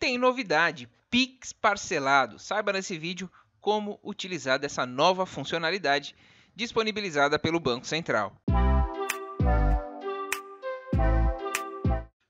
Tem novidade, Pix parcelado. Saiba nesse vídeo como utilizar dessa nova funcionalidade disponibilizada pelo Banco Central.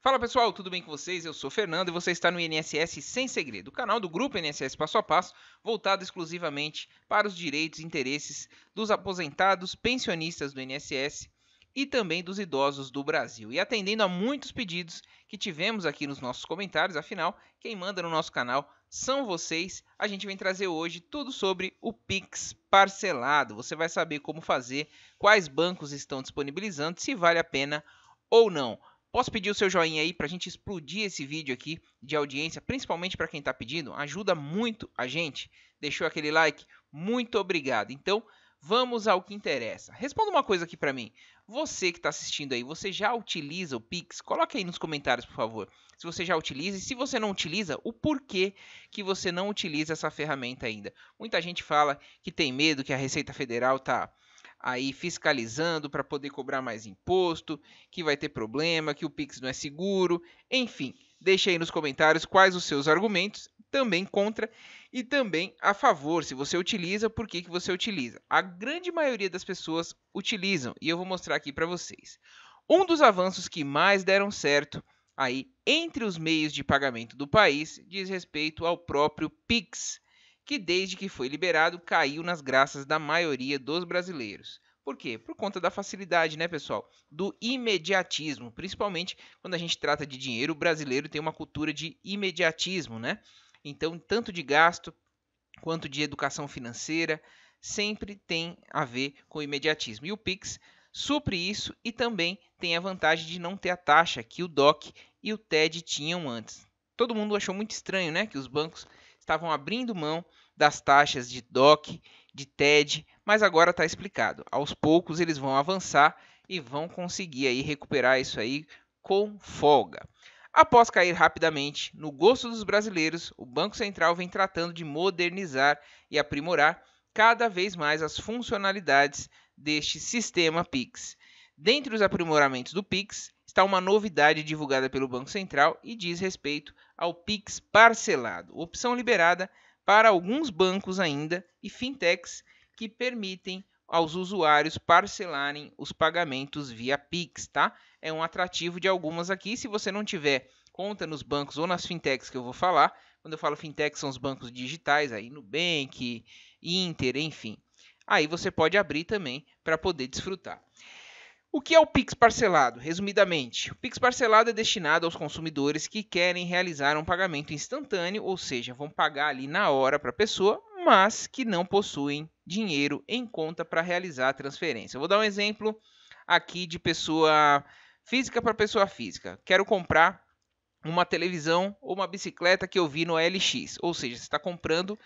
Fala pessoal, tudo bem com vocês? Eu sou Fernando e você está no INSS Sem Segredo, o canal do grupo INSS Passo a Passo, voltado exclusivamente para os direitos e interesses dos aposentados, pensionistas do INSS e também dos idosos do Brasil. E atendendo a muitos pedidos que tivemos aqui nos nossos comentários, afinal, quem manda no nosso canal são vocês. A gente vem trazer hoje tudo sobre o Pix parcelado. Você vai saber como fazer, quais bancos estão disponibilizando, se vale a pena ou não. Posso pedir o seu joinha aí para a gente explodir esse vídeo aqui de audiência, principalmente para quem está pedindo? Ajuda muito a gente. Deixou aquele like? Muito obrigado. Então, Vamos ao que interessa. Responda uma coisa aqui para mim. Você que está assistindo aí, você já utiliza o Pix? Coloque aí nos comentários, por favor, se você já utiliza e se você não utiliza, o porquê que você não utiliza essa ferramenta ainda. Muita gente fala que tem medo que a Receita Federal tá aí fiscalizando para poder cobrar mais imposto, que vai ter problema, que o Pix não é seguro, enfim. Deixe aí nos comentários quais os seus argumentos também contra e também a favor. Se você utiliza, por que, que você utiliza? A grande maioria das pessoas utilizam e eu vou mostrar aqui para vocês. Um dos avanços que mais deram certo aí entre os meios de pagamento do país diz respeito ao próprio Pix, que desde que foi liberado caiu nas graças da maioria dos brasileiros. Por quê? Por conta da facilidade, né, pessoal? Do imediatismo, principalmente quando a gente trata de dinheiro, o brasileiro tem uma cultura de imediatismo, né? Então, tanto de gasto quanto de educação financeira sempre tem a ver com imediatismo. E o Pix supre isso e também tem a vantagem de não ter a taxa que o DOC e o TED tinham antes. Todo mundo achou muito estranho, né, que os bancos estavam abrindo mão das taxas de DOC, de TED, mas agora está explicado. Aos poucos eles vão avançar e vão conseguir aí recuperar isso aí com folga. Após cair rapidamente no gosto dos brasileiros, o Banco Central vem tratando de modernizar e aprimorar cada vez mais as funcionalidades deste sistema Pix. Dentre os aprimoramentos do Pix está uma novidade divulgada pelo Banco Central e diz respeito ao Pix parcelado, opção liberada para alguns bancos ainda e fintechs que permitem aos usuários parcelarem os pagamentos via Pix, tá? É um atrativo de algumas aqui. Se você não tiver conta nos bancos ou nas fintechs que eu vou falar, quando eu falo fintech são os bancos digitais, aí Nubank, Inter, enfim. Aí você pode abrir também para poder desfrutar. O que é o Pix parcelado? Resumidamente, o Pix parcelado é destinado aos consumidores que querem realizar um pagamento instantâneo, ou seja, vão pagar ali na hora para a pessoa, mas que não possuem dinheiro em conta para realizar a transferência. Eu vou dar um exemplo aqui de pessoa física para pessoa física. Quero comprar uma televisão ou uma bicicleta que eu vi no LX, ou seja, você está comprando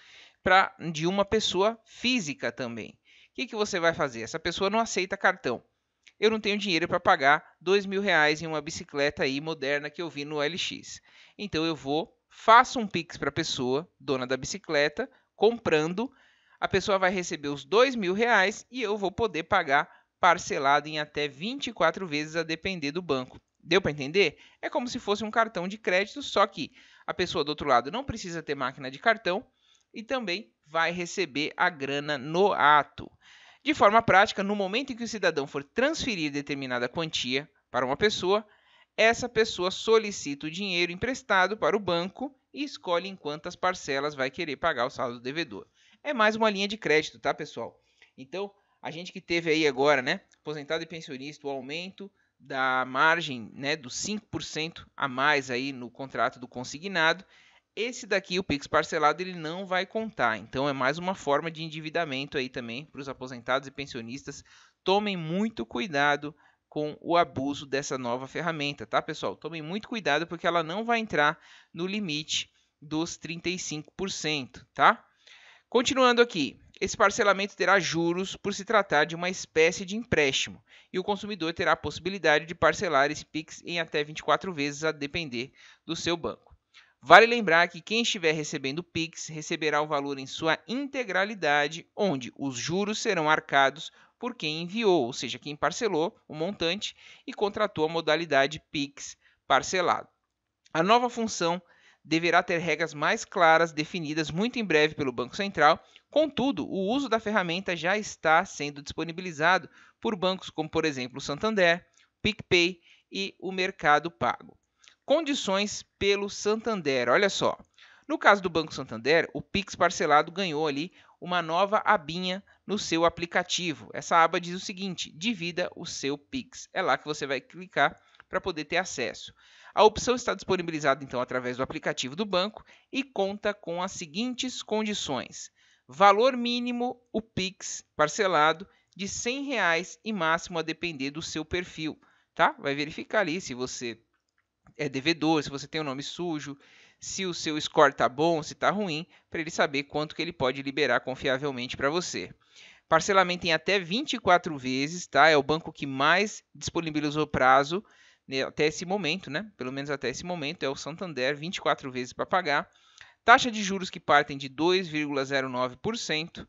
para de uma pessoa física também. O que, que você vai fazer? Essa pessoa não aceita cartão. Eu não tenho dinheiro para pagar dois mil reais em uma bicicleta aí moderna que eu vi no LX. Então eu vou faço um pix para a pessoa dona da bicicleta comprando a pessoa vai receber os dois mil reais e eu vou poder pagar parcelado em até 24 vezes a depender do banco. Deu para entender? É como se fosse um cartão de crédito, só que a pessoa do outro lado não precisa ter máquina de cartão e também vai receber a grana no ato. De forma prática, no momento em que o cidadão for transferir determinada quantia para uma pessoa, essa pessoa solicita o dinheiro emprestado para o banco e escolhe em quantas parcelas vai querer pagar o saldo devedor é mais uma linha de crédito, tá, pessoal? Então, a gente que teve aí agora, né, aposentado e pensionista, o aumento da margem, né, dos 5% a mais aí no contrato do consignado, esse daqui, o Pix parcelado, ele não vai contar. Então, é mais uma forma de endividamento aí também para os aposentados e pensionistas. Tomem muito cuidado com o abuso dessa nova ferramenta, tá, pessoal? Tomem muito cuidado porque ela não vai entrar no limite dos 35%, tá? Continuando aqui, esse parcelamento terá juros por se tratar de uma espécie de empréstimo e o consumidor terá a possibilidade de parcelar esse PIX em até 24 vezes a depender do seu banco. Vale lembrar que quem estiver recebendo PIX receberá o valor em sua integralidade, onde os juros serão arcados por quem enviou, ou seja, quem parcelou o montante e contratou a modalidade PIX parcelado. A nova função deverá ter regras mais claras definidas muito em breve pelo Banco Central. Contudo, o uso da ferramenta já está sendo disponibilizado por bancos como, por exemplo, o Santander, PicPay e o Mercado Pago. Condições pelo Santander, olha só. No caso do Banco Santander, o Pix parcelado ganhou ali uma nova abinha no seu aplicativo. Essa aba diz o seguinte: divida o seu Pix. É lá que você vai clicar para poder ter acesso. A opção está disponibilizada então através do aplicativo do banco e conta com as seguintes condições: valor mínimo o Pix parcelado de R$ 100 reais e máximo a depender do seu perfil, tá? Vai verificar ali se você é devedor, se você tem o um nome sujo, se o seu score tá bom, se tá ruim, para ele saber quanto que ele pode liberar confiavelmente para você. Parcelamento em até 24 vezes, tá? É o banco que mais disponibilizou prazo né, até esse momento, né? Pelo menos até esse momento, é o Santander 24 vezes para pagar, taxa de juros que partem de 2,09%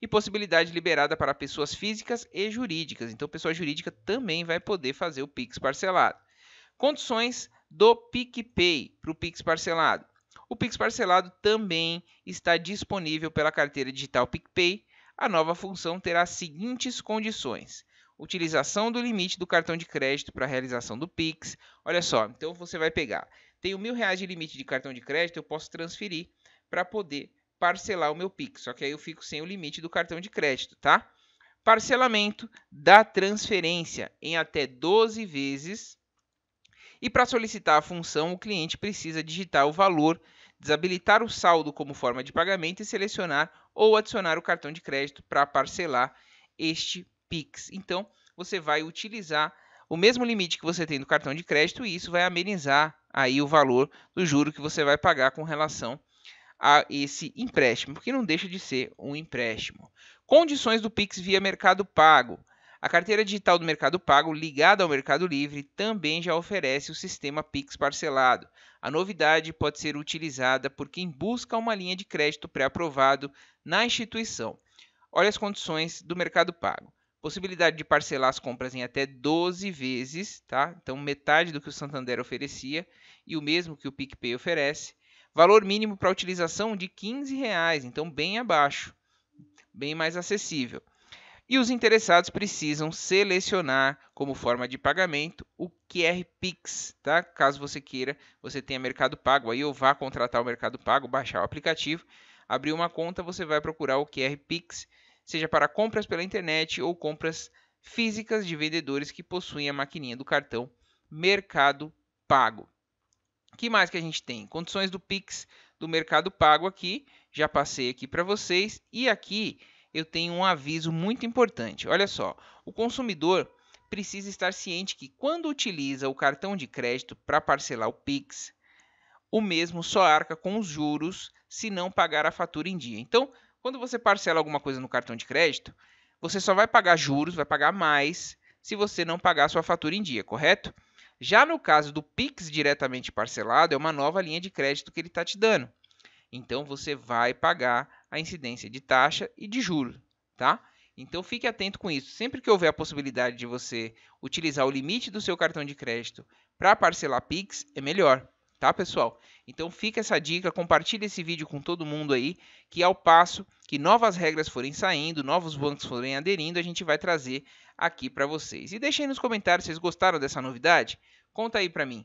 e possibilidade liberada para pessoas físicas e jurídicas. Então, pessoa jurídica também vai poder fazer o Pix parcelado. Condições do PicPay para o Pix parcelado. O Pix parcelado também está disponível pela carteira digital PicPay. A nova função terá as seguintes condições: utilização do limite do cartão de crédito para realização do Pix. Olha só, então você vai pegar. Tenho mil reais de limite de cartão de crédito, eu posso transferir para poder parcelar o meu Pix. Só que aí eu fico sem o limite do cartão de crédito, tá? Parcelamento da transferência em até 12 vezes. E para solicitar a função, o cliente precisa digitar o valor, desabilitar o saldo como forma de pagamento e selecionar ou adicionar o cartão de crédito para parcelar este Pix. Então, você vai utilizar o mesmo limite que você tem no cartão de crédito e isso vai amenizar aí o valor do juro que você vai pagar com relação a esse empréstimo, porque não deixa de ser um empréstimo. Condições do Pix via Mercado Pago. A carteira digital do Mercado Pago, ligada ao Mercado Livre, também já oferece o sistema Pix parcelado. A novidade pode ser utilizada por quem busca uma linha de crédito pré-aprovado na instituição. Olha as condições do Mercado Pago. Possibilidade de parcelar as compras em até 12 vezes, tá? Então, metade do que o Santander oferecia e o mesmo que o PicPay oferece. Valor mínimo para utilização de R$ 15, reais, então bem abaixo, bem mais acessível. E os interessados precisam selecionar como forma de pagamento o QR Pix, tá? Caso você queira, você tenha Mercado Pago aí ou vá contratar o Mercado Pago, baixar o aplicativo, abrir uma conta, você vai procurar o QR Pix seja para compras pela internet ou compras físicas de vendedores que possuem a maquininha do cartão Mercado Pago. que mais que a gente tem? Condições do Pix do Mercado Pago aqui, já passei aqui para vocês e aqui eu tenho um aviso muito importante. Olha só, o consumidor precisa estar ciente que quando utiliza o cartão de crédito para parcelar o Pix, o mesmo só arca com os juros se não pagar a fatura em dia. Então, quando você parcela alguma coisa no cartão de crédito, você só vai pagar juros, vai pagar mais se você não pagar sua fatura em dia, correto? Já no caso do Pix diretamente parcelado, é uma nova linha de crédito que ele está te dando. Então você vai pagar a incidência de taxa e de juros, tá? Então fique atento com isso. Sempre que houver a possibilidade de você utilizar o limite do seu cartão de crédito para parcelar Pix, é melhor tá, pessoal? Então fica essa dica, compartilha esse vídeo com todo mundo aí, que ao passo que novas regras forem saindo, novos bancos forem aderindo, a gente vai trazer aqui para vocês. E deixem nos comentários se vocês gostaram dessa novidade. Conta aí para mim.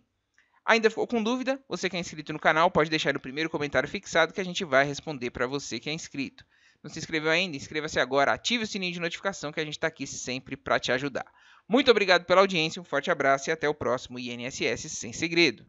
Ainda ficou com dúvida? Você que é inscrito no canal pode deixar o primeiro comentário fixado que a gente vai responder para você que é inscrito. Não se inscreveu ainda? Inscreva-se agora, ative o sininho de notificação que a gente está aqui sempre para te ajudar. Muito obrigado pela audiência, um forte abraço e até o próximo INSS Sem Segredo.